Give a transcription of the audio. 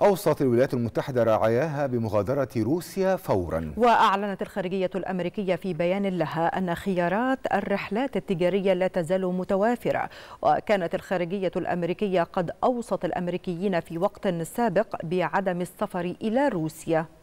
أوصت الولايات المتحدة رعاياها بمغادرة روسيا فورا وأعلنت الخارجية الأمريكية في بيان لها أن خيارات الرحلات التجارية لا تزال متوافرة وكانت الخارجية الأمريكية قد أوصت الأمريكيين في وقت سابق بعدم السفر إلى روسيا